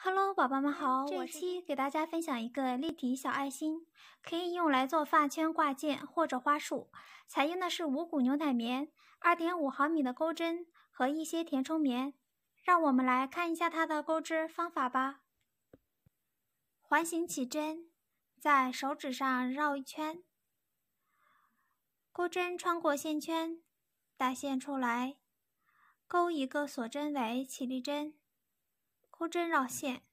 Hello，宝宝们好！一期给大家分享一个立体小爱心，可以用来做发圈、挂件或者花束。采用的是五谷牛奶棉，二点五毫米的钩针和一些填充棉。让我们来看一下它的钩织方法吧。环形起针，在手指上绕一圈，钩针穿过线圈，带线出来，钩一个锁针为起立针。钩针绕线，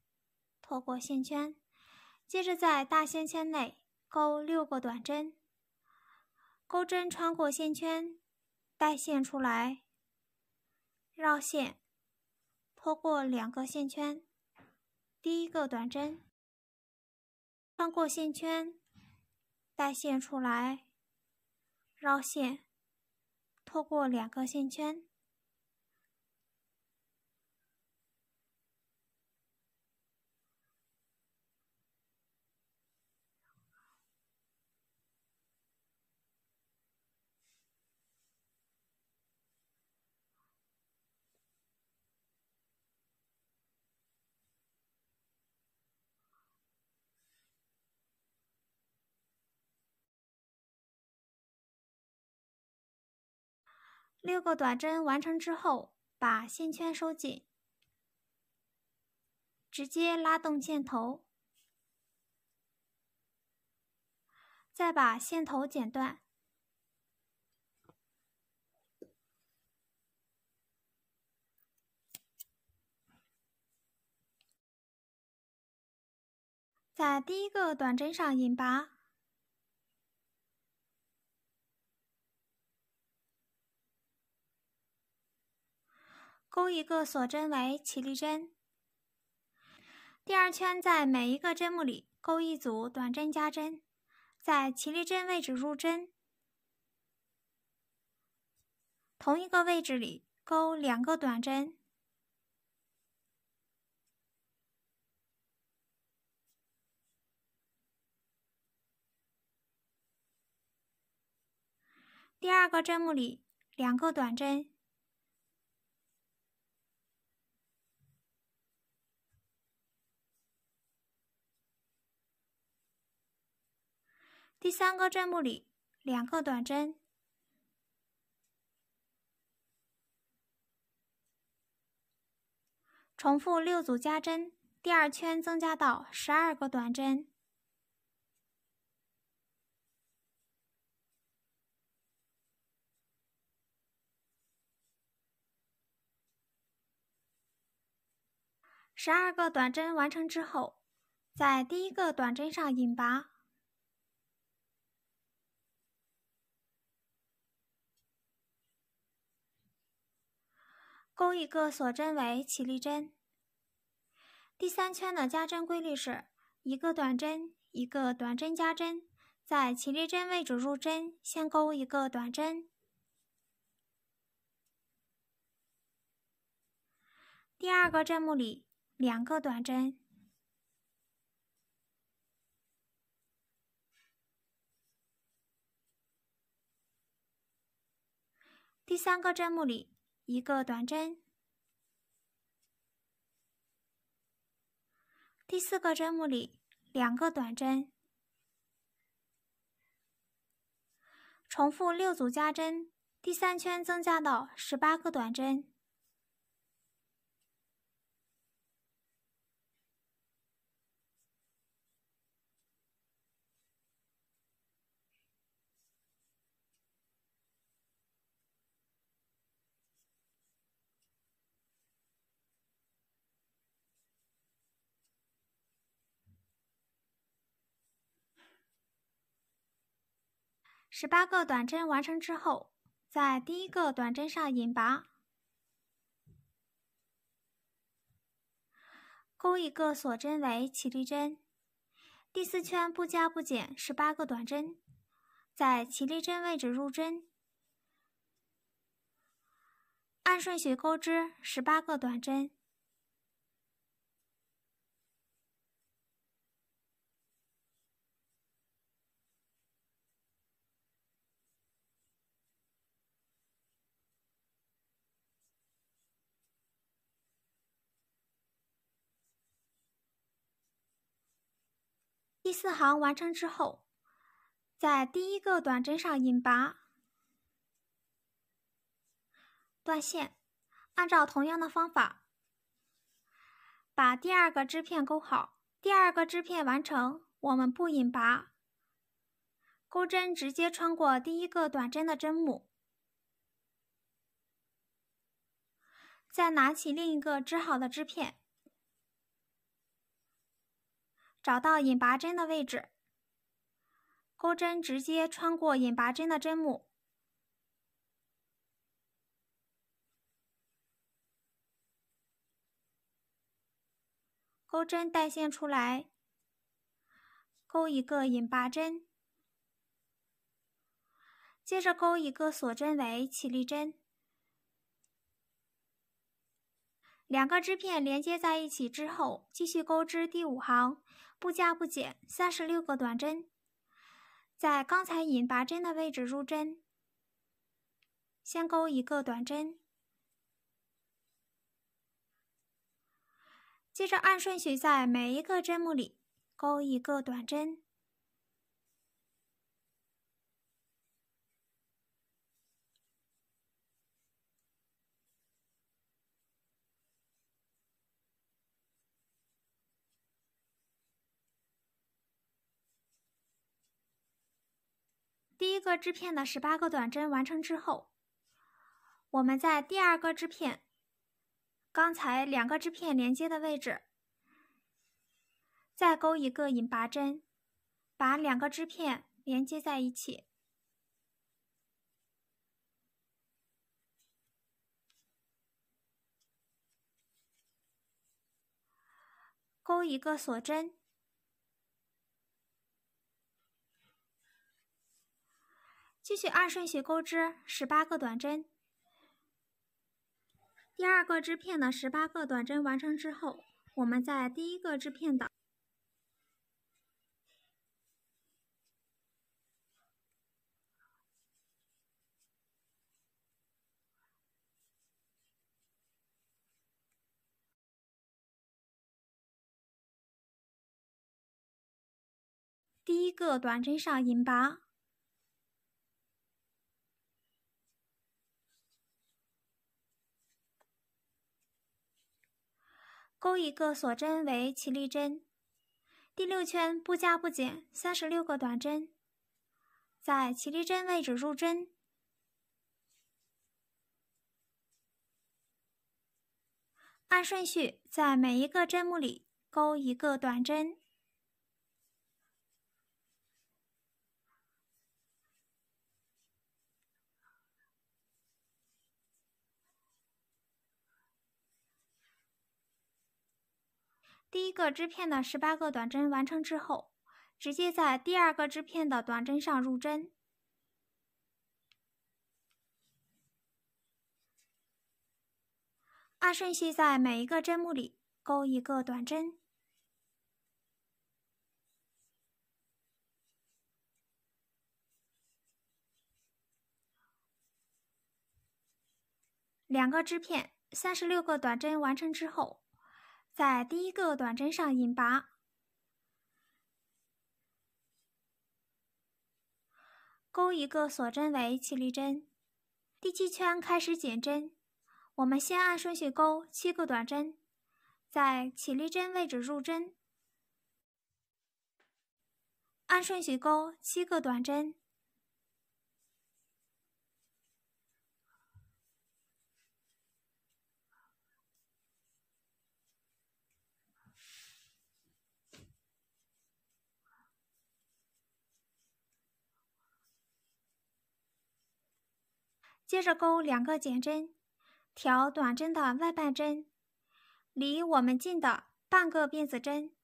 拖过线圈，接着在大线圈内钩六个短针。钩针穿过线圈，带线出来，绕线，拖过两个线圈。第一个短针，穿过线圈，带线出来，绕线，拖过两个线圈。六个短针完成之后，把线圈收紧，直接拉动线头，再把线头剪断，在第一个短针上引拔。钩一个锁针为起立针，第二圈在每一个针目里钩一组短针加针，在起立针位置入针，同一个位置里钩两个短针，第二个针目里两个短针。第三个针目里，两个短针，重复六组加针。第二圈增加到十二个短针。十二个短针完成之后，在第一个短针上引拔。钩一个锁针为起立针。第三圈的加针规律是一个短针，一个短针加针，在起立针位置入针，先钩一个短针。第二个针目里两个短针，第三个针目里。一个短针，第四个针目里两个短针，重复六组加针，第三圈增加到十八个短针。十八个短针完成之后，在第一个短针上引拔，钩一个锁针为起立针。第四圈不加不减，十八个短针，在起立针位置入针，按顺序钩织十八个短针。第四行完成之后，在第一个短针上引拔断线，按照同样的方法把第二个织片勾好。第二个织片完成，我们不引拔，钩针直接穿过第一个短针的针目，再拿起另一个织好的织片。找到引拔针的位置，钩针直接穿过引拔针的针目，钩针带线出来，钩一个引拔针，接着钩一个锁针为起立针，两个织片连接在一起之后，继续钩织第五行。不加不减，三十六个短针，在刚才引拔针的位置入针，先钩一个短针，接着按顺序在每一个针目里钩一个短针。第一个织片的十八个短针完成之后，我们在第二个织片，刚才两个织片连接的位置，再钩一个引拔针，把两个织片连接在一起，钩一个锁针。继续按顺序钩织十八个短针。第二个织片的十八个短针完成之后，我们在第一个织片的第一个短针上引拔。钩一个锁针为起立针，第六圈不加不减三十六个短针，在起立针位置入针，按顺序在每一个针目里钩一个短针。第一个织片的十八个短针完成之后，直接在第二个织片的短针上入针，按顺序在每一个针目里钩一个短针。两个织片三十六个短针完成之后。在第一个短针上引拔，钩一个锁针为起立针。第七圈开始减针，我们先按顺序钩七个短针，在起立针位置入针，按顺序钩七个短针。接着钩两个减针，挑短针的外半针，离我们近的半个辫子针，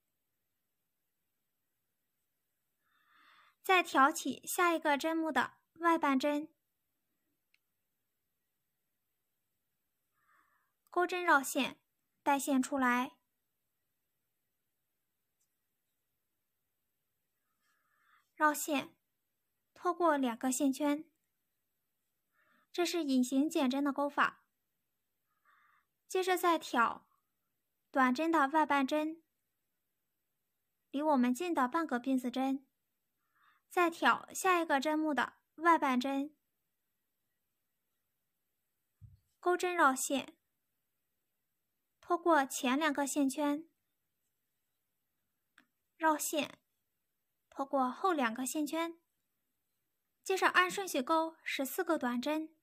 再挑起下一个针目的外半针，钩针绕线，带线出来，绕线，拖过两个线圈。这是隐形减针的钩法，接着再挑短针的外半针，离我们近的半个辫子针，再挑下一个针目的外半针，钩针绕线，拖过前两个线圈，绕线，拖过后两个线圈，接着按顺序钩十四个短针。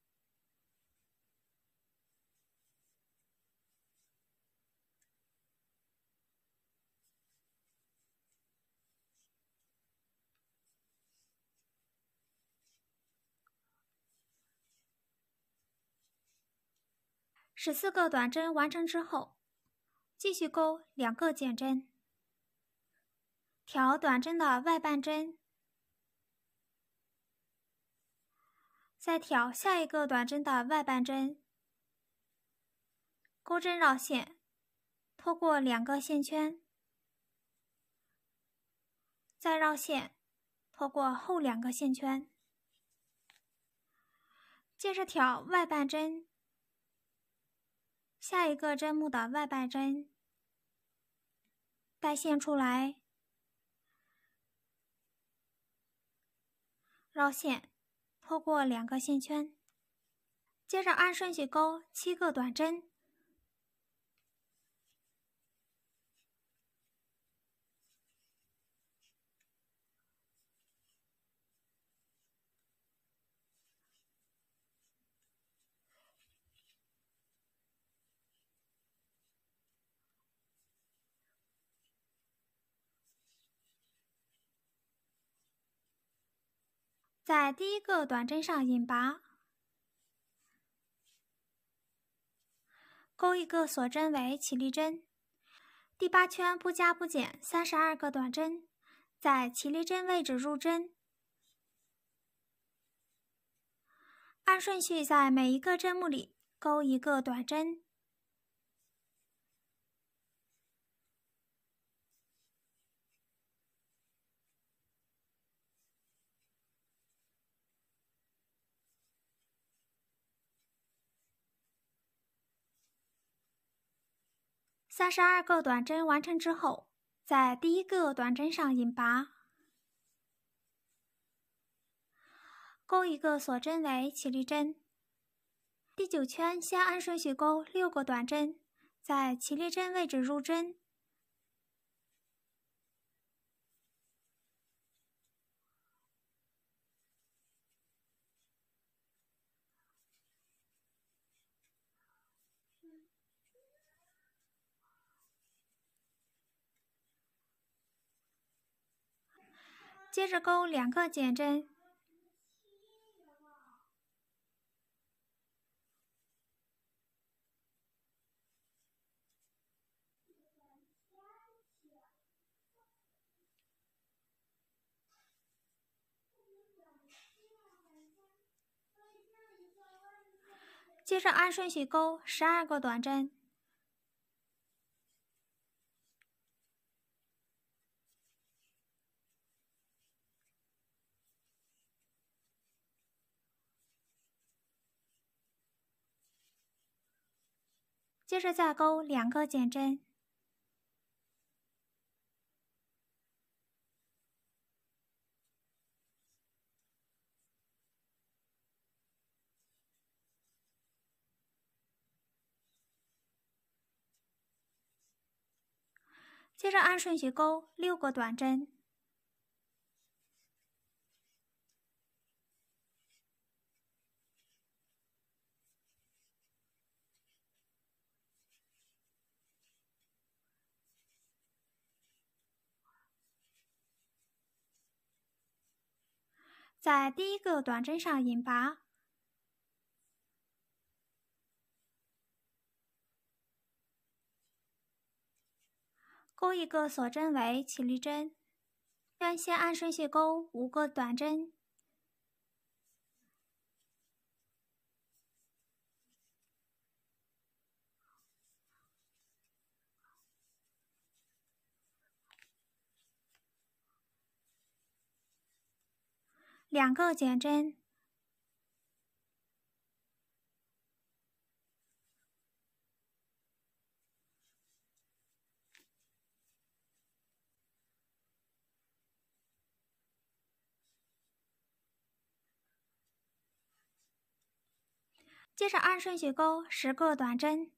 十四个短针完成之后，继续钩两个减针。挑短针的外半针，再挑下一个短针的外半针，钩针绕线，拖过两个线圈，再绕线，拖过后两个线圈，接着挑外半针。下一个针目，的外半针，带线出来，绕线，拖过两个线圈，接着按顺序勾七个短针。在第一个短针上引拔，钩一个锁针为起立针。第八圈不加不减三十二个短针，在起立针位置入针，按顺序在每一个针目里钩一个短针。三十二个短针完成之后，在第一个短针上引拔，钩一个锁针为起立针。第九圈先按顺序钩六个短针，在起立针位置入针。接着勾两个减针，接着按顺序勾十二个短针。接着再钩两个减针，接着按顺序钩六个短针。在第一个短针上引拔，钩一个锁针为起立针，先按顺序钩五个短针。两个减针，接着按顺序勾十个短针。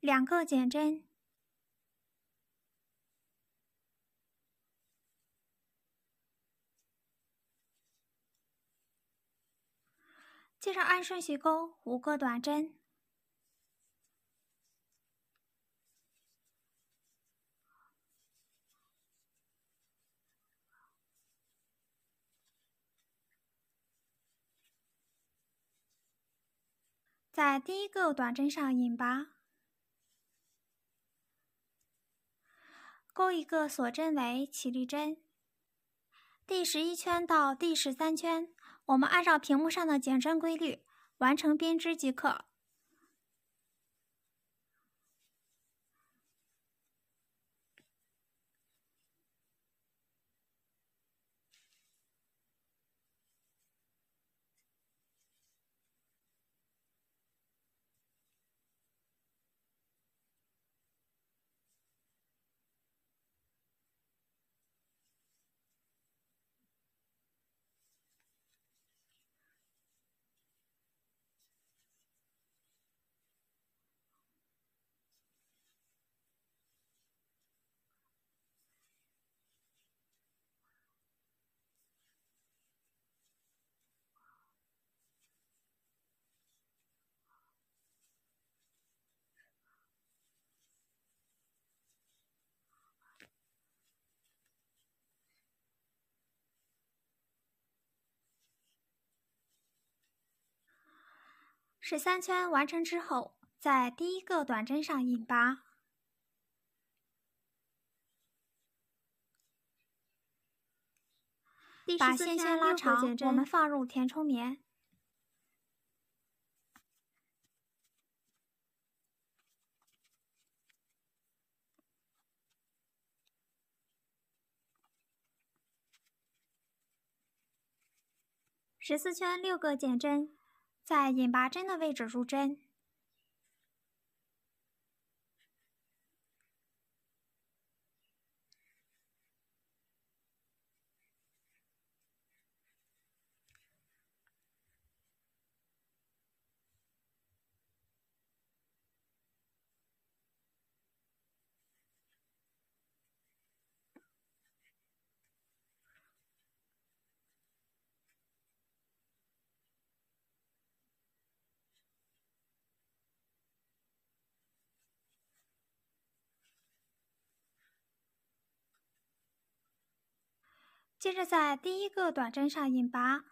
两个减针，接着按顺序勾五个短针，在第一个短针上引拔。钩一个锁针为起立针，第十一圈到第十三圈，我们按照屏幕上的减针规律完成编织即可。十三圈完成之后，在第一个短针上引拔，把线圈拉长。我们放入填充棉。十四圈六个减针。在引拔针的位置入针。接着，在第一个短针上引拔，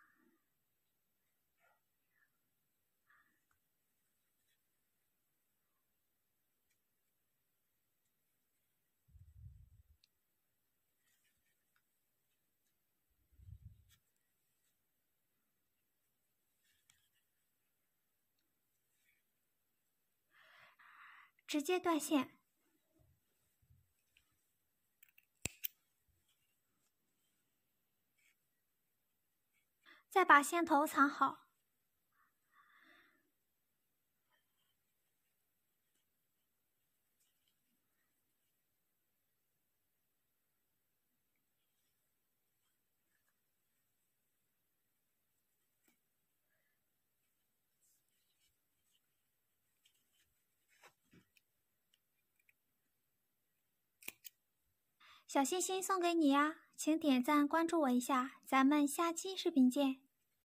直接断线。再把线头藏好，小心心送给你呀！请点赞关注我一下，咱们下期视频见。